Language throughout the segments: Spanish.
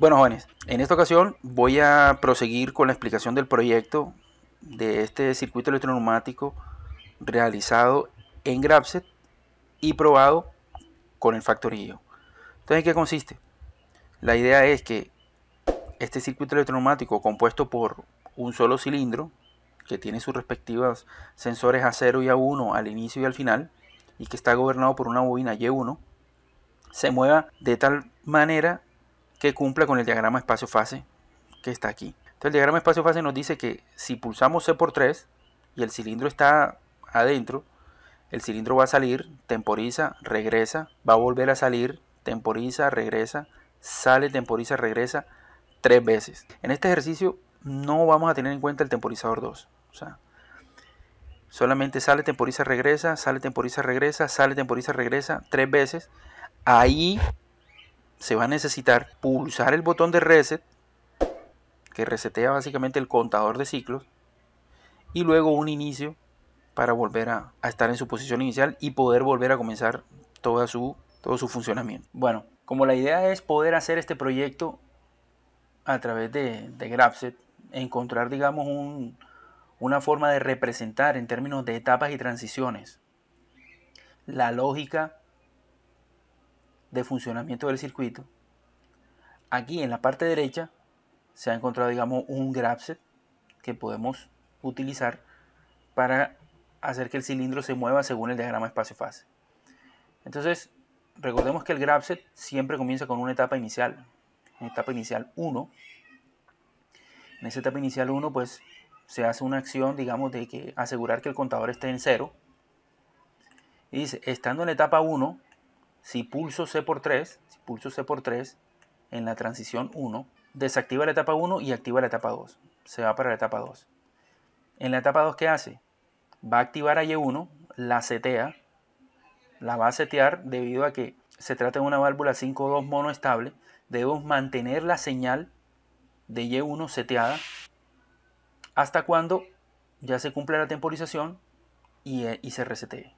Bueno, jóvenes, en esta ocasión voy a proseguir con la explicación del proyecto de este circuito electroneumático realizado en Grabset y probado con el factorillo. Entonces, ¿en qué consiste? La idea es que este circuito electroneumático compuesto por un solo cilindro que tiene sus respectivos sensores A0 y A1 al inicio y al final y que está gobernado por una bobina Y1 se mueva de tal manera que cumpla con el diagrama espacio-fase que está aquí. Entonces el diagrama espacio-fase nos dice que si pulsamos C por 3 y el cilindro está adentro, el cilindro va a salir, temporiza, regresa, va a volver a salir, temporiza, regresa, sale, temporiza, regresa, tres veces. En este ejercicio no vamos a tener en cuenta el temporizador 2. O sea, solamente sale, temporiza, regresa, sale, temporiza, regresa, sale, temporiza, regresa, tres veces. Ahí se va a necesitar pulsar el botón de reset, que resetea básicamente el contador de ciclos, y luego un inicio para volver a, estar en su posición inicial y poder volver a comenzar toda su, todo su funcionamiento. Bueno, como la idea es poder hacer este proyecto a través de, de GraphSet, encontrar, digamos, una forma de representar en términos de etapas y transiciones la lógica de funcionamiento del circuito, aquí en la parte derecha se ha encontrado, digamos, un grabset que podemos utilizar para hacer que el cilindro se mueva según el diagrama espacio-fase. Entonces, recordemos que el grabset siempre comienza con una etapa inicial, una etapa inicial 1. En esa etapa inicial 1, pues se hace una acción, digamos, de que asegurar que el contador esté en cero. Y dice, estando en etapa 1, si pulso C por 3, pulso por 3 en la transición 1, desactiva la etapa 1 y activa la etapa 2. Se va para la etapa 2. En la etapa 2, ¿qué hace? Va a activar a Y1, la setea, la va a setear debido a que se trata de una válvula 5.2 monoestable. Debemos mantener la señal de Y1 seteada hasta cuando ya se cumpla la temporización y, eh, y se resetee.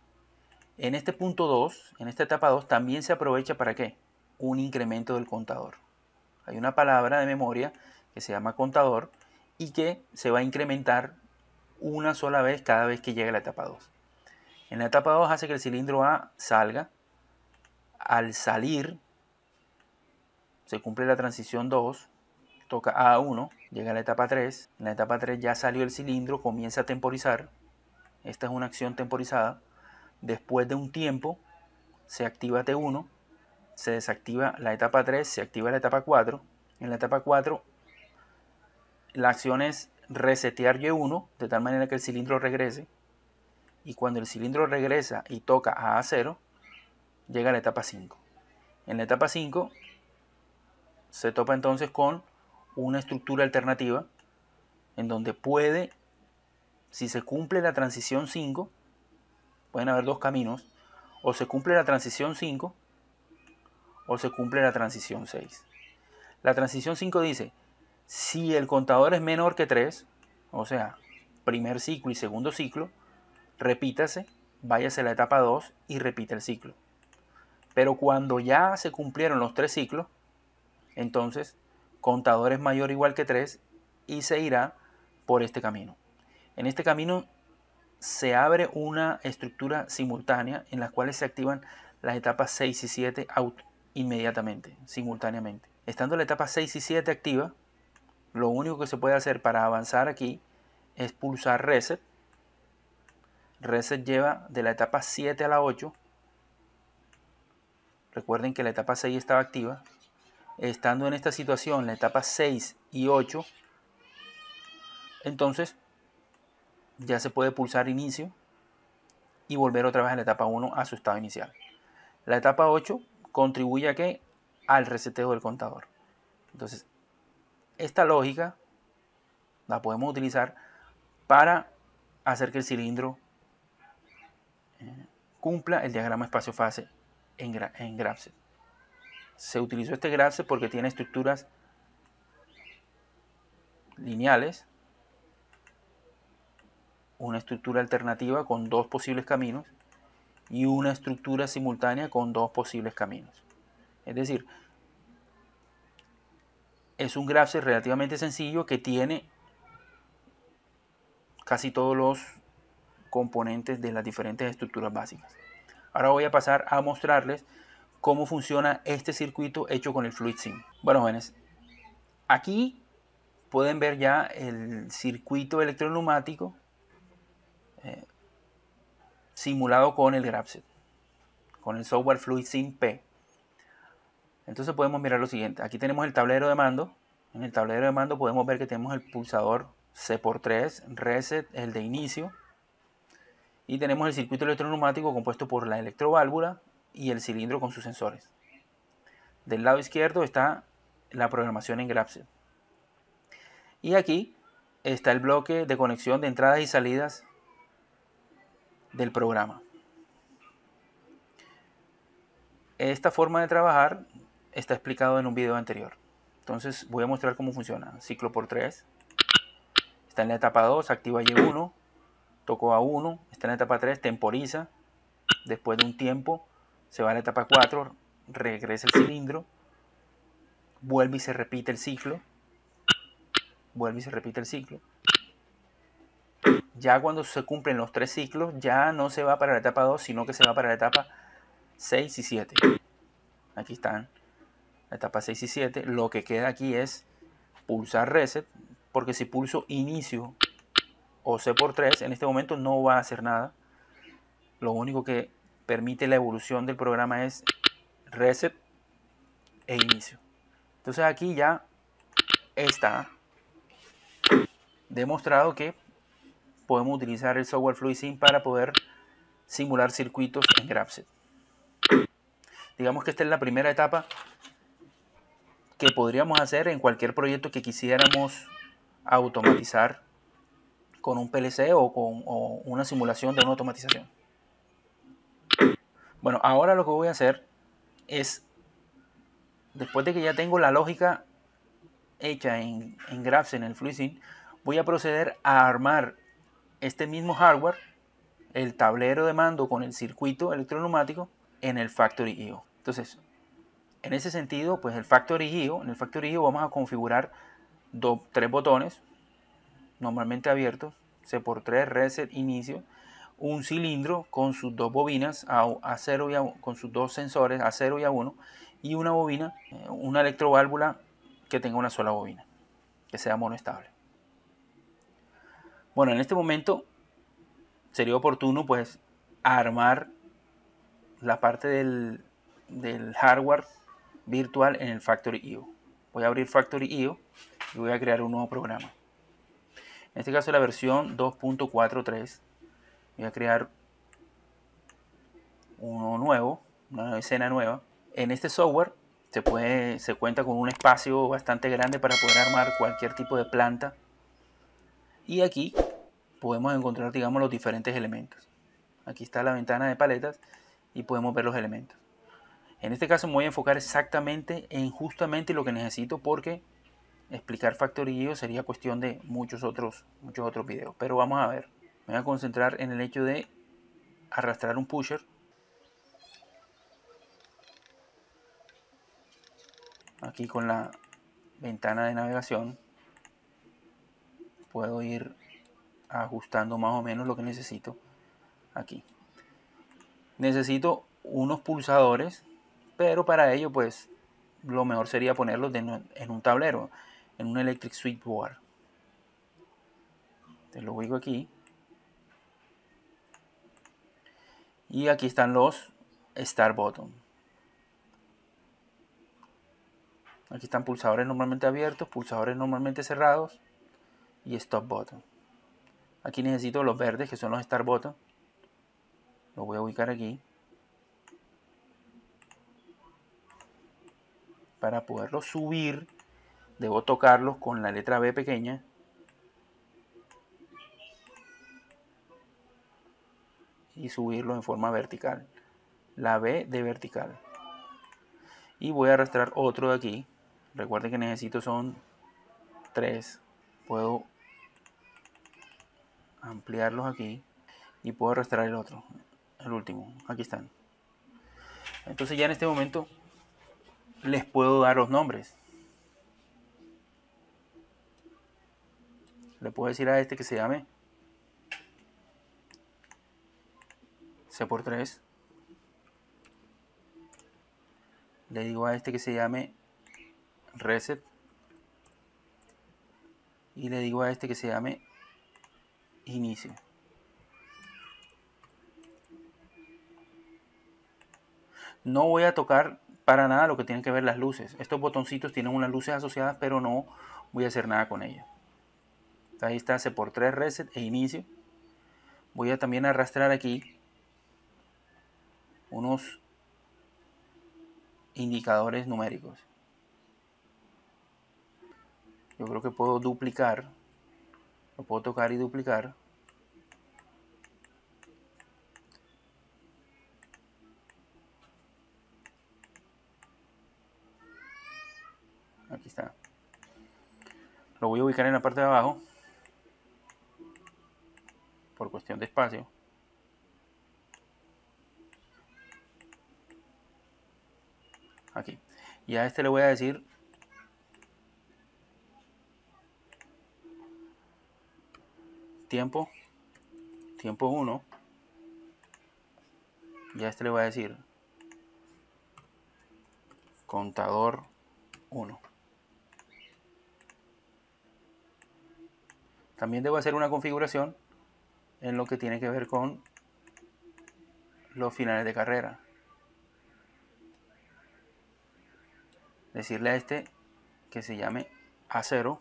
En este punto 2, en esta etapa 2, también se aprovecha para qué? Un incremento del contador. Hay una palabra de memoria que se llama contador y que se va a incrementar una sola vez cada vez que llega la etapa 2. En la etapa 2 hace que el cilindro A salga. Al salir, se cumple la transición 2, toca A1, llega a la etapa 3. En la etapa 3 ya salió el cilindro, comienza a temporizar. Esta es una acción temporizada. Después de un tiempo se activa T1, se desactiva la etapa 3, se activa la etapa 4. En la etapa 4 la acción es resetear Y1 de tal manera que el cilindro regrese. Y cuando el cilindro regresa y toca a A0, llega a la etapa 5. En la etapa 5 se topa entonces con una estructura alternativa en donde puede, si se cumple la transición 5, pueden haber dos caminos, o se cumple la transición 5 o se cumple la transición 6. La transición 5 dice, si el contador es menor que 3, o sea, primer ciclo y segundo ciclo, repítase, váyase a la etapa 2 y repite el ciclo. Pero cuando ya se cumplieron los tres ciclos, entonces contador es mayor o igual que 3 y se irá por este camino. En este camino se abre una estructura simultánea en la cual se activan las etapas 6 y 7 out inmediatamente, simultáneamente. Estando la etapa 6 y 7 activa, lo único que se puede hacer para avanzar aquí es pulsar reset. Reset lleva de la etapa 7 a la 8. Recuerden que la etapa 6 estaba activa. Estando en esta situación, la etapa 6 y 8, entonces ya se puede pulsar inicio y volver otra vez a la etapa 1 a su estado inicial. La etapa 8 contribuye a que al reseteo del contador. Entonces, esta lógica la podemos utilizar para hacer que el cilindro eh, cumpla el diagrama espacio-fase en, en Se utilizó este GraphSet porque tiene estructuras lineales una estructura alternativa con dos posibles caminos y una estructura simultánea con dos posibles caminos. Es decir, es un graph relativamente sencillo que tiene casi todos los componentes de las diferentes estructuras básicas. Ahora voy a pasar a mostrarles cómo funciona este circuito hecho con el Fluid Sim. Bueno, jóvenes, aquí pueden ver ya el circuito electroneumático simulado con el GraphSet, con el software Fluid P. Entonces podemos mirar lo siguiente. Aquí tenemos el tablero de mando. En el tablero de mando podemos ver que tenemos el pulsador C por 3, reset, el de inicio. Y tenemos el circuito electroneumático compuesto por la electroválvula y el cilindro con sus sensores. Del lado izquierdo está la programación en GraphSet. Y aquí está el bloque de conexión de entradas y salidas del programa. Esta forma de trabajar está explicado en un video anterior. Entonces voy a mostrar cómo funciona. Ciclo por 3. Está en la etapa 2, activa Y1, tocó a 1, está en la etapa 3, temporiza. Después de un tiempo se va a la etapa 4, regresa el cilindro, vuelve y se repite el ciclo. Vuelve y se repite el ciclo. Ya cuando se cumplen los tres ciclos, ya no se va para la etapa 2, sino que se va para la etapa 6 y 7. Aquí están, la etapa 6 y 7. Lo que queda aquí es pulsar reset, porque si pulso inicio o C por 3, en este momento no va a hacer nada. Lo único que permite la evolución del programa es reset e inicio. Entonces aquí ya está demostrado que podemos utilizar el software FluidSim para poder simular circuitos en GraphSet. Digamos que esta es la primera etapa que podríamos hacer en cualquier proyecto que quisiéramos automatizar con un PLC o con una simulación de una automatización. Bueno, ahora lo que voy a hacer es, después de que ya tengo la lógica hecha en, en en el voy a proceder a armar este mismo hardware, el tablero de mando con el circuito electroneumático en el Factory IO. E Entonces, en ese sentido, pues el Factory IO, e en el Factory IO e vamos a configurar dos, tres botones normalmente abiertos, C por3, reset, inicio, un cilindro con sus dos bobinas a, y con sus dos sensores a 0 y a 1 y una bobina, eh, una electroválvula que tenga una sola bobina, que sea monoestable. Bueno, en este momento sería oportuno pues armar la parte del, hardware virtual en el Factory IO. E voy a abrir Factory e y voy a crear un nuevo programa. En este caso la versión 2.43. Voy a crear uno nuevo, una escena nueva. En este software se, puede, se cuenta con un espacio bastante grande para poder armar cualquier tipo de planta y aquí podemos encontrar, digamos, los diferentes elementos. Aquí está la ventana de paletas y podemos ver los elementos. En este caso me voy a enfocar exactamente en justamente lo que necesito porque explicar factorillo sería cuestión de muchos otros, muchos otros videos. Pero vamos a ver. Me voy a concentrar en el hecho de arrastrar un pusher. Aquí con la ventana de navegación puedo ir ajustando más o menos lo que necesito aquí. Necesito unos pulsadores, pero para ello pues lo mejor sería ponerlos en un tablero, en un electric Board. Te lo digo aquí. Y aquí están los start button. Aquí están pulsadores normalmente abiertos, pulsadores normalmente cerrados y stop button. Aquí necesito los verdes que son los start button. Los voy a ubicar aquí. Para poderlo subir, debo tocarlos con la letra B pequeña. Y subirlo en forma vertical. La B de vertical. Y voy a arrastrar otro de aquí. Recuerden que necesito son tres Puedo ampliarlos aquí y puedo arrastrar el otro, el último, aquí están. Entonces ya en este momento les puedo dar los nombres. Le puedo decir a este que se llame C por 3. Le digo a este que se llame reset. Y le digo a este que se llame inicio. No voy a tocar para nada lo que tienen que ver las luces. Estos botoncitos tienen unas luces asociadas, pero no voy a hacer nada con ellas. Ahí está, hace por 3 reset e inicio. Voy a también arrastrar aquí unos indicadores numéricos. Yo creo que puedo duplicar puedo tocar y duplicar aquí está lo voy a ubicar en la parte de abajo por cuestión de espacio aquí y a este le voy a decir tiempo, tiempo 1. Ya este le voy a decir contador 1. También debo hacer una configuración en lo que tiene que ver con los finales de carrera. Decirle a este que se llame A0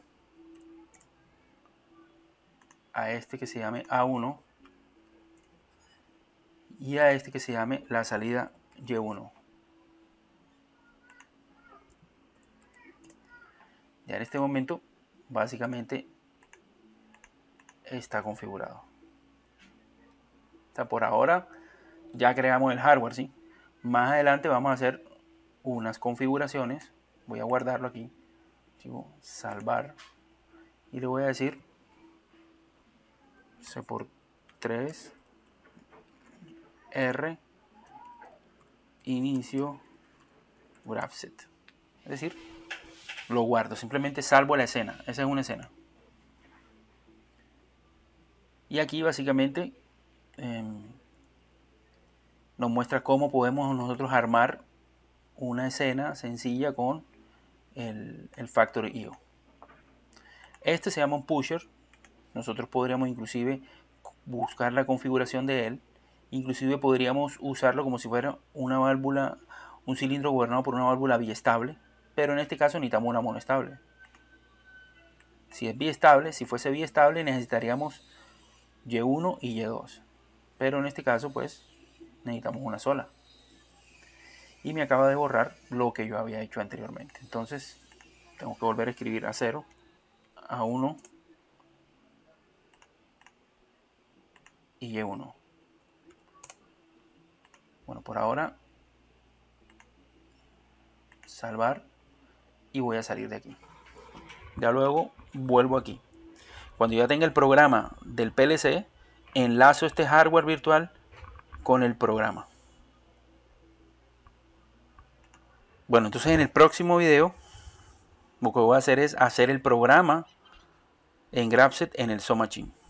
a este que se llame A1 y a este que se llame la salida Y1. Ya en este momento básicamente está configurado. está por ahora ya creamos el hardware, ¿sí? Más adelante vamos a hacer unas configuraciones. Voy a guardarlo aquí. Salvar. Y le voy a decir C por 3 R inicio set Es decir, lo guardo, simplemente salvo la escena. Esa es una escena. Y aquí básicamente em, nos muestra cómo podemos nosotros armar una escena sencilla con el, el factor IO. Este se llama un pusher, nosotros podríamos inclusive buscar la configuración de él. Inclusive podríamos usarlo como si fuera una válvula, un cilindro gobernado por una válvula biestable. Pero en este caso necesitamos una monoestable. Si es biestable, si fuese biestable necesitaríamos Y1 y Y2. Pero en este caso pues necesitamos una sola. Y me acaba de borrar lo que yo había hecho anteriormente. Entonces tengo que volver a escribir a 0, a 1 y e 1 Bueno, por ahora, salvar y voy a salir de aquí. Ya luego vuelvo aquí. Cuando ya tenga el programa del PLC, enlazo este hardware virtual con el programa. Bueno, entonces en el próximo video lo que voy a hacer es hacer el programa en GrabSet en el Somachine.